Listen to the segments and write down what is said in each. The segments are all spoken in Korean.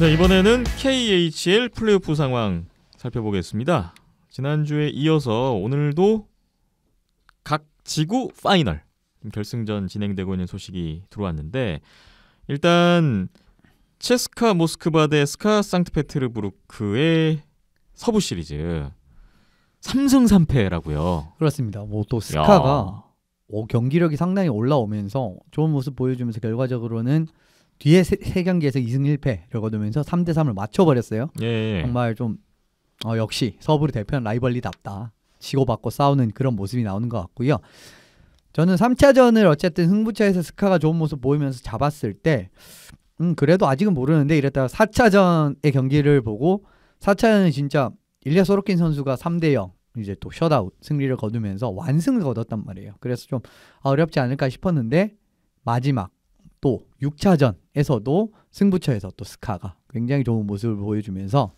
네, 이번에는 KHL 플레이오프 상황 살펴보겠습니다. 지난주에 이어서 오늘도 각 지구 파이널 결승전 진행되고 있는 소식이 들어왔는데 일단 체스카 모스크바 대 스카 상트페테르부르크의 서부 시리즈 3승 3패라고요. 그렇습니다. 뭐 또 스카가 오, 경기력이 상당히 올라오면서 좋은 모습 보여주면서 결과적으로는 뒤에 세, 세 경기에서 2승 1패를 거두면서 3대 3을 맞춰버렸어요. 예, 예. 정말 좀 어, 역시 서부를 대표한 라이벌리답다. 치고받고 싸우는 그런 모습이 나오는 것 같고요. 저는 3차전을 어쨌든 흥부차에서 스카가 좋은 모습 보이면서 잡았을 때, 음, 그래도 아직은 모르는데 이랬다가 4차전의 경기를 보고 4차전은 진짜 일리아 소로킨 선수가 3대 0 이제 또 셧아웃 승리를 거두면서 완승을 거뒀단 말이에요. 그래서 좀 아, 어렵지 않을까 싶었는데 마지막 또 6차전에서도 승부처에서 또 스카가 굉장히 좋은 모습을 보여주면서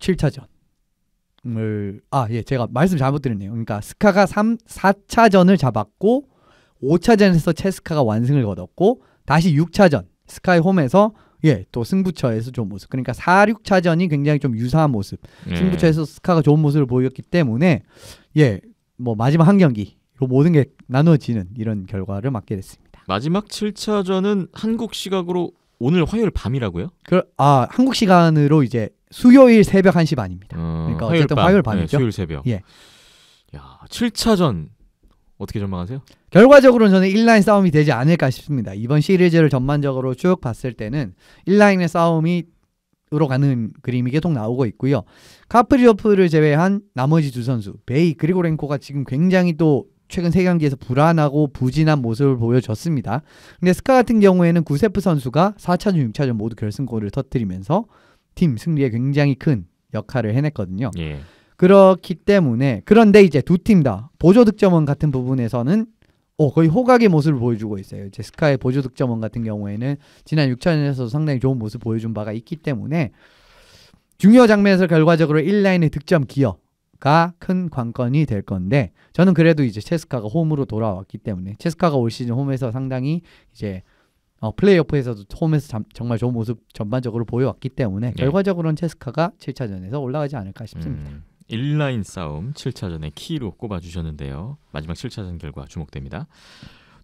7차전을 아 예 제가 말씀 잘못 드렸네요. 그러니까 스카가 3 4차전을 잡았고 5차전에서 체스카가 완승을 거뒀고 다시 6차전 스카이 홈에서 예, 또 승부처에서 좋은 모습. 그러니까 4, 6차전이 굉장히 좀 유사한 모습. 예. 승부처에서 스카가 좋은 모습을 보였기 때문에 예, 뭐 마지막 한 경기로 모든 게 나누어지는 이런 결과를 맞게 됐습니다. 마지막 7차전은 한국 시각으로 오늘 화요일 밤이라고요? 그, 아 한국 시간으로 이제 수요일 새벽 1시 반입니다. 어, 그러니까 화요일 어쨌든 밤. 화요일 네, 밤이죠. 네, 수요일 새벽. 예. 야, 7차전 어떻게 전망하세요? 결과적으로는 저는 1라인 싸움이 되지 않을까 싶습니다. 이번 시리즈를 전반적으로 쭉 봤을 때는 1라인의 싸움이 으로 가는 그림이 계속 나오고 있고요. 카프리오프를 제외한 나머지 두 선수 베이 그리고 랭코가 지금 굉장히 또 최근 세경기에서 불안하고 부진한 모습을 보여줬습니다. 근데 스카 같은 경우에는 구세프 선수가 4차전, 6차전 모두 결승골을 터뜨리면서 팀 승리에 굉장히 큰 역할을 해냈거든요. 예. 그렇기 때문에 그런데 이제 두 팀 다 보조 득점원 같은 부분에서는 어, 거의 호각의 모습을 보여주고 있어요. 이제 스카의 보조 득점원 같은 경우에는 지난 6차전에서 상당히 좋은 모습 을 보여준 바가 있기 때문에 중요 장면에서 결과적으로 1라인의 득점 기여 가큰 관건이 될 건데 저는 그래도 이제 체스카가 홈으로 돌아왔기 때문에 체스카가 올 시즌 홈에서 상당히 이제 어, 플레이오프에서도 홈에서 잠, 정말 좋은 모습 전반적으로 보여왔기 때문에 네. 결과적으로는 체스카가 7차전에서 올라가지 않을까 싶습니다. 음, 1라인 싸움 7차전의 키로 꼽아주셨는데요. 마지막 7차전 결과 주목됩니다.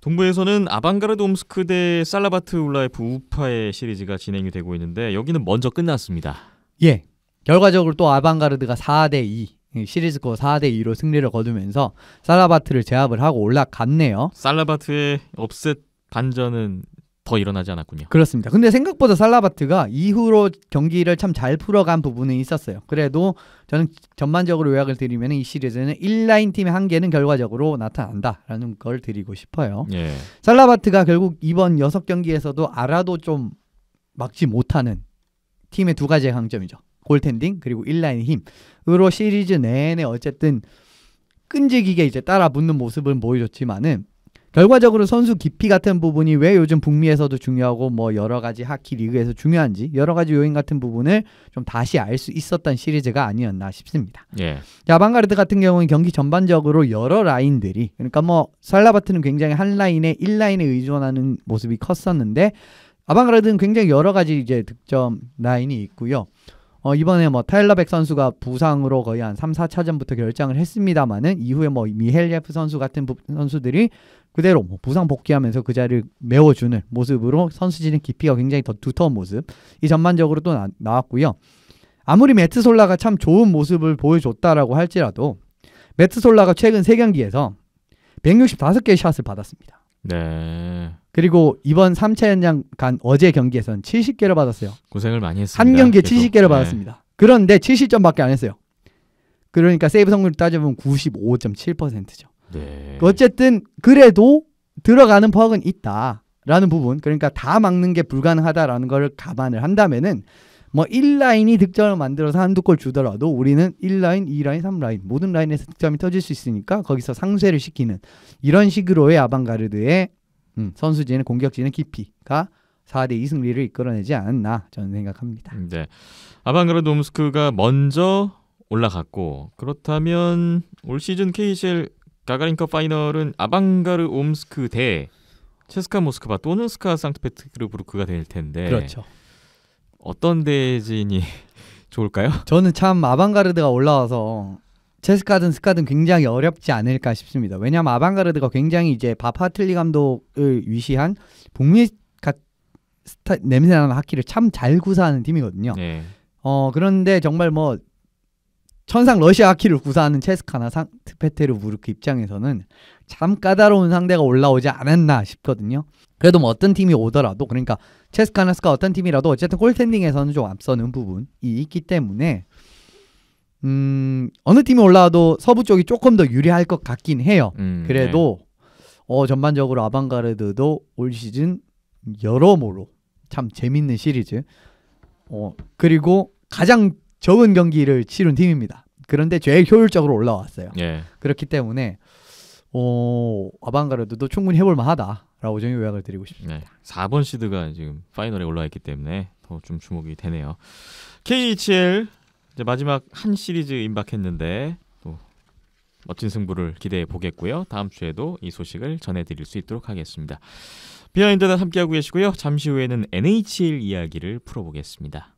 동부에서는 아방가르드 옴스크 대 살라바트 울라이프 우파의 시리즈가 진행이 되고 있는데 여기는 먼저 끝났습니다. 예. 결과적으로 또 아방가르드가 4대 2 시리즈코 4대 2로 승리를 거두면서 살라바트를 제압을 하고 올라갔네요. 살라바트의 업셋 반전은 더 일어나지 않았군요. 그렇습니다. 근데 생각보다 살라바트가 이후로 경기를 참 잘 풀어간 부분은 있었어요. 그래도 저는 전반적으로 요약을 드리면 이 시리즈는 1라인 팀의 한계는 결과적으로 나타난다라는 걸 드리고 싶어요. 예. 살라바트가 결국 이번 6경기에서도 알아도 좀 막지 못하는 팀의 두 가지의 강점이죠. 골텐딩 그리고 인라인 힘으로 시리즈 내내 어쨌든 끈질기게 이제 따라 붙는 모습을 보여줬지만은 결과적으로 선수 깊이 같은 부분이 왜 요즘 북미에서도 중요하고 뭐 여러 가지 하키 리그에서 중요한지 여러 가지 요인 같은 부분을 좀 다시 알 수 있었던 시리즈가 아니었나 싶습니다. 예. 자, 방가르드 같은 경우는 경기 전반적으로 여러 라인들이 그러니까 뭐 살라바트는 굉장히 한 라인에 1라인에 의존하는 모습이 컸었는데 아방가르드는 굉장히 여러 가지 이제 득점 라인이 있고요. 어, 이번에 뭐 타일러백 선수가 부상으로 거의 한 3, 4차전부터 결장을 했습니다만은 이후에 뭐 미헬예프 선수 같은 선수들이 그대로 뭐 부상 복귀하면서 그 자리를 메워주는 모습으로 선수진의 깊이가 굉장히 더 두터운 모습 이 전반적으로 또 나, 나왔고요. 아무리 매트 솔라가 참 좋은 모습을 보여줬다라고 할지라도 매트 솔라가 최근 3경기에서 165개의 샷을 받았습니다. 네. 그리고 이번 3차 연장 간 어제 경기에서는 70개를 받았어요. 고생을 많이 했습니다. 한 경기에 계속. 70개를 네. 받았습니다. 그런데 70점밖에 안 했어요. 그러니까 세이브 성률 따져보면 95.7%죠. 네. 어쨌든 그래도 들어가는 퍽은 있다라는 부분. 그러니까 다 막는 게 불가능하다라는 걸 감안을 한다면은 뭐 1라인이 득점을 만들어서 한두 골 주더라도 우리는 1라인, 2라인, 3라인 모든 라인에서 득점이 터질 수 있으니까 거기서 상쇄를 시키는 이런 식으로의 아방가르드의 음, 선수진의 공격진의 깊이가 4대2 승리를 이끌어내지 않았나 저는 생각합니다. 음, 네. 아방가르드 옴스크가 먼저 올라갔고 그렇다면 올 시즌 KCL 가가린컵 파이널은 아방가르 옴스크 대 체스카 모스크바 또는 스카 상트페테르부르크가 될 텐데 그렇죠. 어떤 대진이 좋을까요? 저는 참 아방가르드가 올라와서 체스카든 스카든 굉장히 어렵지 않을까 싶습니다. 왜냐하면 아방가르드가 굉장히 이제 바파틀리 감독을 위시한 북미 스타, 냄새나는 하키를 참 잘 구사하는 팀이거든요. 네. 어 그런데 정말 뭐 천상 러시아 하키를 구사하는 체스카나 상트페테르부르크 입장에서는 참 까다로운 상대가 올라오지 않았나 싶거든요. 그래도 뭐 어떤 팀이 오더라도 그러니까 체스카나스가 어떤 팀이라도 어쨌든 골텐딩에서는 좀 앞서는 부분이 있기 때문에 음 어느 팀이 올라와도 서부 쪽이 조금 더 유리할 것 같긴 해요. 음, 네. 그래도 네. 어 전반적으로 아방가르드도 올 시즌 여러모로 참 재밌는 시리즈. 어 그리고 가장 적은 경기를 치른 팀입니다. 그런데 제일 효율적으로 올라왔어요. 예. 그렇기 때문에 어, 아방가르드도 충분히 해볼 만하다라고 저는 요약을 드리고 싶습니다. 네. 4번 시드가 지금 파이널에 올라있기 때문에 더 좀 주목이 되네요. KHL 이제 마지막 한 시리즈 임박했는데 또 멋진 승부를 기대해 보겠고요. 다음 주에도 이 소식을 전해드릴 수 있도록 하겠습니다. 비하인드단 함께하고 계시고요. 잠시 후에는 NHL 이야기를 풀어보겠습니다.